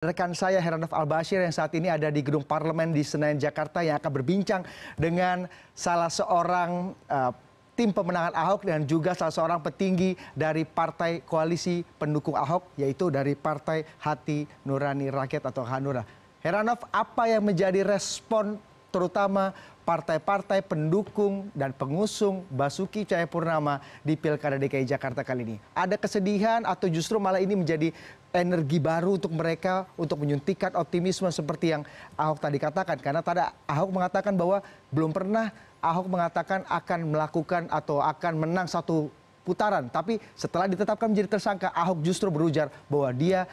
Rekan saya Heranov Al-Bashir yang saat ini ada di gedung parlemen di Senayan Jakarta yang akan berbincang dengan salah seorang uh, tim pemenangan Ahok dan juga salah seorang petinggi dari partai koalisi pendukung Ahok yaitu dari Partai Hati Nurani Rakyat atau Hanura. Heranov, apa yang menjadi respon terutama partai-partai pendukung dan pengusung Basuki Cahayapurnama di Pilkada DKI Jakarta kali ini? Ada kesedihan atau justru malah ini menjadi energi baru untuk mereka untuk menyuntikkan optimisme seperti yang Ahok tadi katakan karena tadi Ahok mengatakan bahwa belum pernah Ahok mengatakan akan melakukan atau akan menang satu putaran tapi setelah ditetapkan menjadi tersangka Ahok justru berujar bahwa dia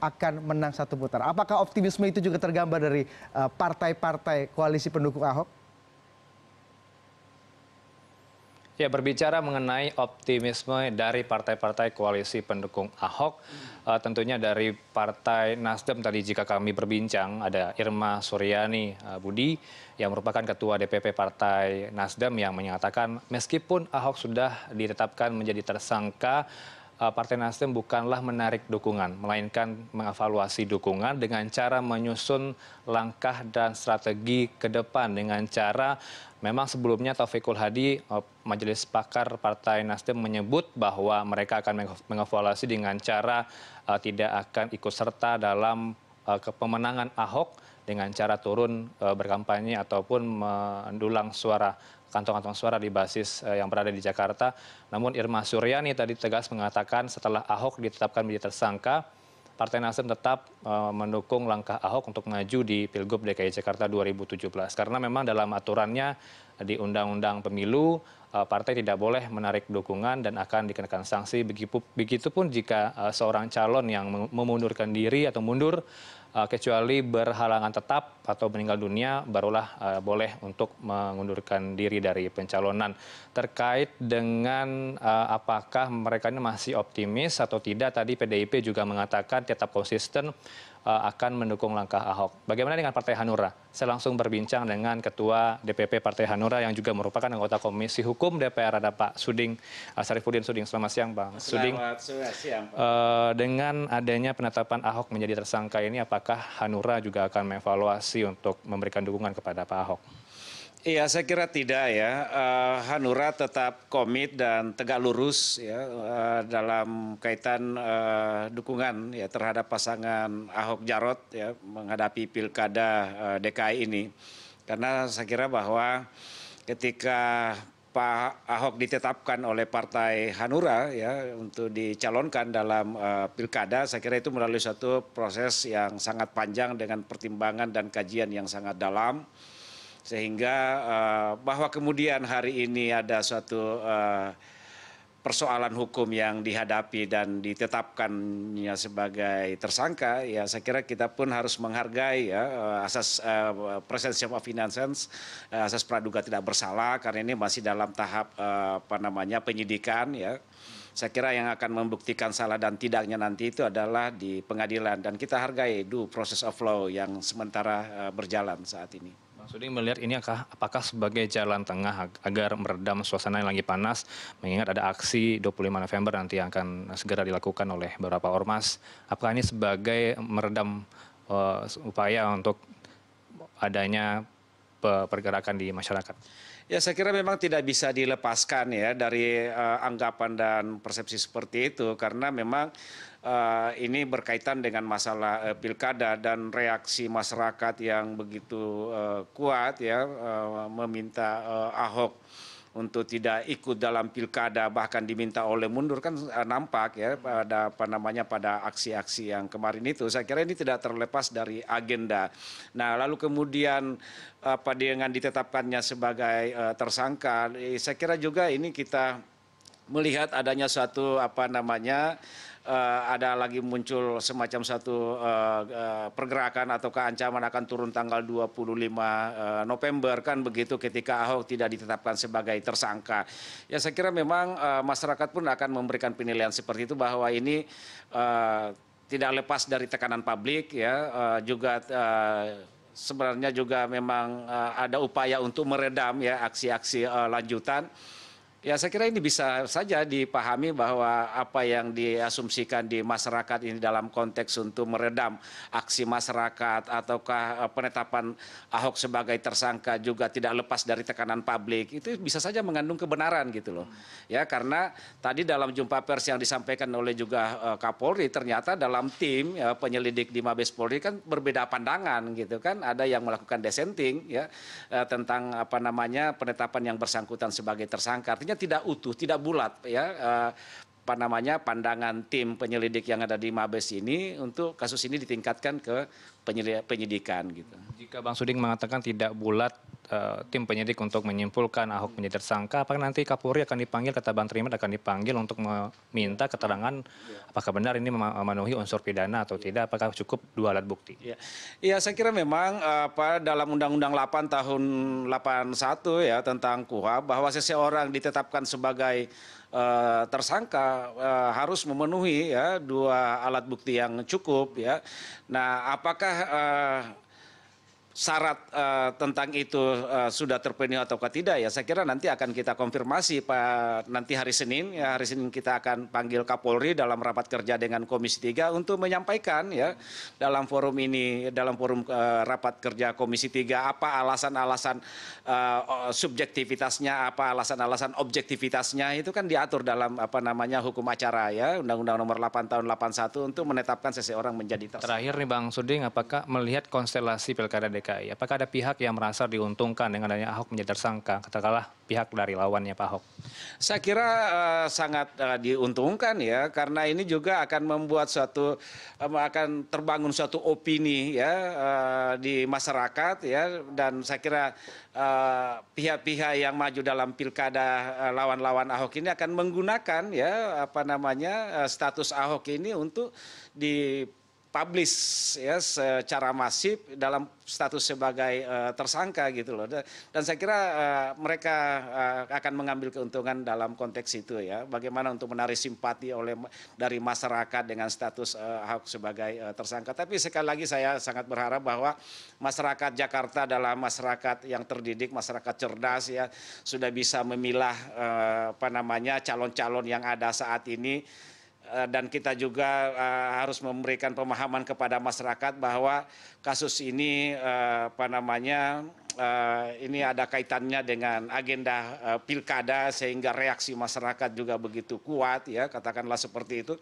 akan menang satu putaran. Apakah optimisme itu juga tergambar dari eh, partai-partai koalisi pendukung Ahok? Ya berbicara mengenai optimisme dari partai-partai koalisi pendukung Ahok, uh, tentunya dari Partai Nasdem tadi jika kami berbincang ada Irma Suryani uh, Budi yang merupakan Ketua DPP Partai Nasdem yang menyatakan meskipun Ahok sudah ditetapkan menjadi tersangka, Eh, Partai Nasdem bukanlah menarik dukungan, melainkan mengevaluasi dukungan dengan cara menyusun langkah dan strategi ke depan dengan cara memang sebelumnya Taufikul Hadi eh, Majelis Pakar Partai Nasdem menyebut bahwa mereka akan mengevaluasi dengan cara uh, tidak akan ikut serta dalam uh, kepemenangan Ahok dengan cara turun uh, berkampanye ataupun mendulang suara kantong kantong suara di basis eh, yang berada di jakarta namun irma suryani tadi tegas mengatakan setelah ahok ditetapkan menjadi tersangka partai nasdem tetap eh, mendukung langkah ahok untuk maju di pilgub dki jakarta 2017. karena memang dalam aturannya di undang undang pemilu eh, partai tidak boleh menarik dukungan dan akan dikenakan sanksi begitu pun jika eh, seorang calon yang memundurkan diri atau mundur eh, kecuali berhalangan tetap atau meninggal dunia barulah boleh untuk mengundurkan diri dari pencalonan terkait dengan apakah mereka ini masih optimis atau tidak tadi PDIP juga mengatakan tetap konsisten akan mendukung langkah Ahok bagaimana dengan partai Hanura saya langsung berbincang dengan Ketua DPP Partai Hanura yang juga merupakan anggota Komisi Hukum DPR ada Pak Suding eh, Sarifudin Suding. Selamat siang, Bang. Selamat Suding. Selamat siang. Pak. Eh, dengan adanya penetapan Ahok menjadi tersangka ini, apakah Hanura juga akan mengevaluasi untuk memberikan dukungan kepada Pak Ahok? Iya, saya kira tidak ya. Uh, Hanura tetap komit dan tegak lurus ya uh, dalam kaitan uh, dukungan ya terhadap pasangan Ahok Jarot ya menghadapi pilkada uh, DKI ini. Karena saya kira bahwa ketika Pak Ahok ditetapkan oleh Partai Hanura ya untuk dicalonkan dalam uh, pilkada, saya kira itu melalui satu proses yang sangat panjang dengan pertimbangan dan kajian yang sangat dalam sehingga eh, bahwa kemudian hari ini ada suatu eh, persoalan hukum yang dihadapi dan ditetapkannya sebagai tersangka ya saya kira kita pun harus menghargai ya eh, asas uh, presence of innocence asas praduga tidak bersalah karena ini masih dalam tahap uh, apa namanya penyidikan ya. Saya kira yang akan membuktikan salah dan tidaknya nanti itu adalah di pengadilan dan kita hargai do process of law yang sementara eh, berjalan saat ini. Mas Suding melihat ini apakah, apakah sebagai jalan tengah agar meredam suasana yang lagi panas, mengingat ada aksi 25 November nanti yang akan segera dilakukan oleh beberapa ormas, apakah ini sebagai meredam uh, upaya untuk adanya pergerakan di masyarakat? Ya saya kira memang tidak bisa dilepaskan ya dari uh, anggapan dan persepsi seperti itu karena memang uh, ini berkaitan dengan masalah uh, pilkada dan reaksi masyarakat yang begitu uh, kuat ya uh, meminta uh, Ahok untuk tidak ikut dalam pilkada bahkan diminta oleh mundur kan eh, nampak ya pada apa namanya pada aksi-aksi yang kemarin itu saya kira ini tidak terlepas dari agenda. Nah lalu kemudian apa dengan ditetapkannya sebagai uh, tersangka eh, saya kira juga ini kita melihat adanya satu apa namanya uh, ada lagi muncul semacam satu uh, uh, pergerakan atau keancaman akan turun tanggal 25 uh, November kan begitu ketika Ahok tidak ditetapkan sebagai tersangka. Ya saya kira memang uh, masyarakat pun akan memberikan penilaian seperti itu bahwa ini uh, tidak lepas dari tekanan publik ya uh, juga uh, Sebenarnya juga memang uh, ada upaya untuk meredam ya aksi-aksi uh, lanjutan. Ya saya kira ini bisa saja dipahami bahwa apa yang diasumsikan di masyarakat ini dalam konteks untuk meredam aksi masyarakat ataukah eh, penetapan Ahok sebagai tersangka juga tidak lepas dari tekanan publik itu bisa saja mengandung kebenaran gitu loh. Ya karena tadi dalam jumpa pers yang disampaikan oleh juga eh, Kapolri ternyata dalam tim ya, penyelidik di Mabes Polri kan berbeda pandangan gitu kan ada yang melakukan dissenting ya eh, tentang apa namanya penetapan yang bersangkutan sebagai tersangka. Artinya artinya tidak utuh, tidak bulat ya eh, apa namanya pandangan tim penyelidik yang ada di Mabes ini untuk kasus ini ditingkatkan ke penyelidikan. gitu. Jika Bang Suding mengatakan tidak bulat Eh, tim penyidik untuk menyimpulkan Ahok menjadi tersangka. Apakah nanti Kapolri akan dipanggil, kata Bang akan dipanggil untuk meminta keterangan apakah benar ini memenuhi unsur pidana atau tidak? Apakah cukup dua alat bukti? Iya, ya, saya kira memang apa dalam Undang-Undang 8 tahun 81 ya tentang KUHA bahwa seseorang ditetapkan sebagai uh, tersangka uh, harus memenuhi ya dua alat bukti yang cukup ya. Nah, apakah uh, syarat uh, tentang itu uh, sudah terpenuhi atau tidak ya saya kira nanti akan kita konfirmasi Pak nanti hari Senin ya hari Senin kita akan panggil Kapolri dalam rapat kerja dengan Komisi 3 untuk menyampaikan ya dalam forum ini dalam forum uh, rapat kerja Komisi 3 apa alasan-alasan uh, subjektivitasnya apa alasan-alasan objektivitasnya itu kan diatur dalam apa namanya hukum acara ya Undang-Undang Nomor 8 tahun 81 untuk menetapkan seseorang menjadi tersebut. Terakhir nih Bang Suding apakah melihat konstelasi Pilkada DKI. Apakah ada pihak yang merasa diuntungkan dengan adanya Ahok menjadi tersangka? Katakanlah pihak dari lawannya Pak Ahok. Saya kira uh, sangat uh, diuntungkan ya karena ini juga akan membuat suatu um, akan terbangun suatu opini ya uh, di masyarakat ya dan saya kira pihak-pihak uh, yang maju dalam pilkada lawan-lawan uh, Ahok ini akan menggunakan ya apa namanya uh, status Ahok ini untuk di Publis ya secara masif dalam status sebagai uh, tersangka gitu loh dan saya kira uh, mereka uh, akan mengambil keuntungan dalam konteks itu ya bagaimana untuk menarik simpati oleh dari masyarakat dengan status uh, Ahok sebagai uh, tersangka tapi sekali lagi saya sangat berharap bahwa masyarakat Jakarta adalah masyarakat yang terdidik masyarakat cerdas ya sudah bisa memilah uh, apa namanya calon-calon yang ada saat ini Eh, dan kita juga eh, harus memberikan pemahaman kepada masyarakat bahwa kasus ini eh, apa namanya ini ada kaitannya dengan agenda pilkada sehingga reaksi masyarakat juga begitu kuat ya katakanlah seperti itu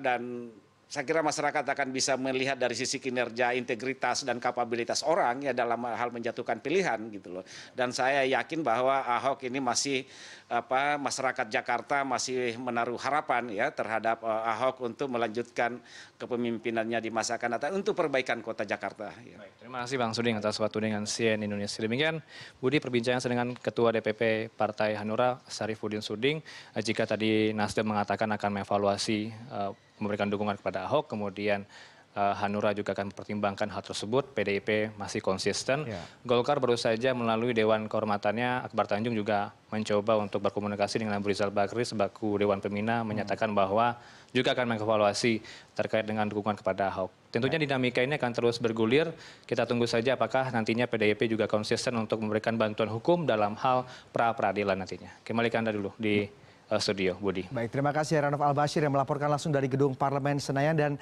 dan saya kira masyarakat akan bisa melihat dari sisi kinerja, integritas dan kapabilitas orang ya dalam hal menjatuhkan pilihan gitu loh. Dan saya yakin bahwa Ahok ini masih apa masyarakat Jakarta masih menaruh harapan ya terhadap uh, Ahok untuk melanjutkan kepemimpinannya di masa akan datang untuk perbaikan kota Jakarta. Ya. Baik, terima kasih Bang Suding atas waktu dengan CNN Indonesia. Demikian Budi perbincangan dengan Ketua DPP Partai Hanura Sarifudin Suding. Jika tadi Nasdem mengatakan akan mengevaluasi uh, memberikan dukungan kepada Ahok, kemudian uh, Hanura juga akan mempertimbangkan hal tersebut. PDIP masih konsisten. Yeah. Golkar baru saja melalui Dewan Kehormatannya Akbar Tanjung juga mencoba untuk berkomunikasi dengan Abu Rizal Bakri sebagai Dewan Pembina hmm. menyatakan bahwa juga akan mengevaluasi terkait dengan dukungan kepada Ahok. Tentunya ya. dinamika ini akan terus bergulir. Kita tunggu saja apakah nantinya PDIP juga konsisten untuk memberikan bantuan hukum dalam hal pra peradilan nantinya. Kembali ke Anda dulu di hmm studio budi baik terima kasih heranov al bashir yang melaporkan langsung dari gedung parlemen senayan dan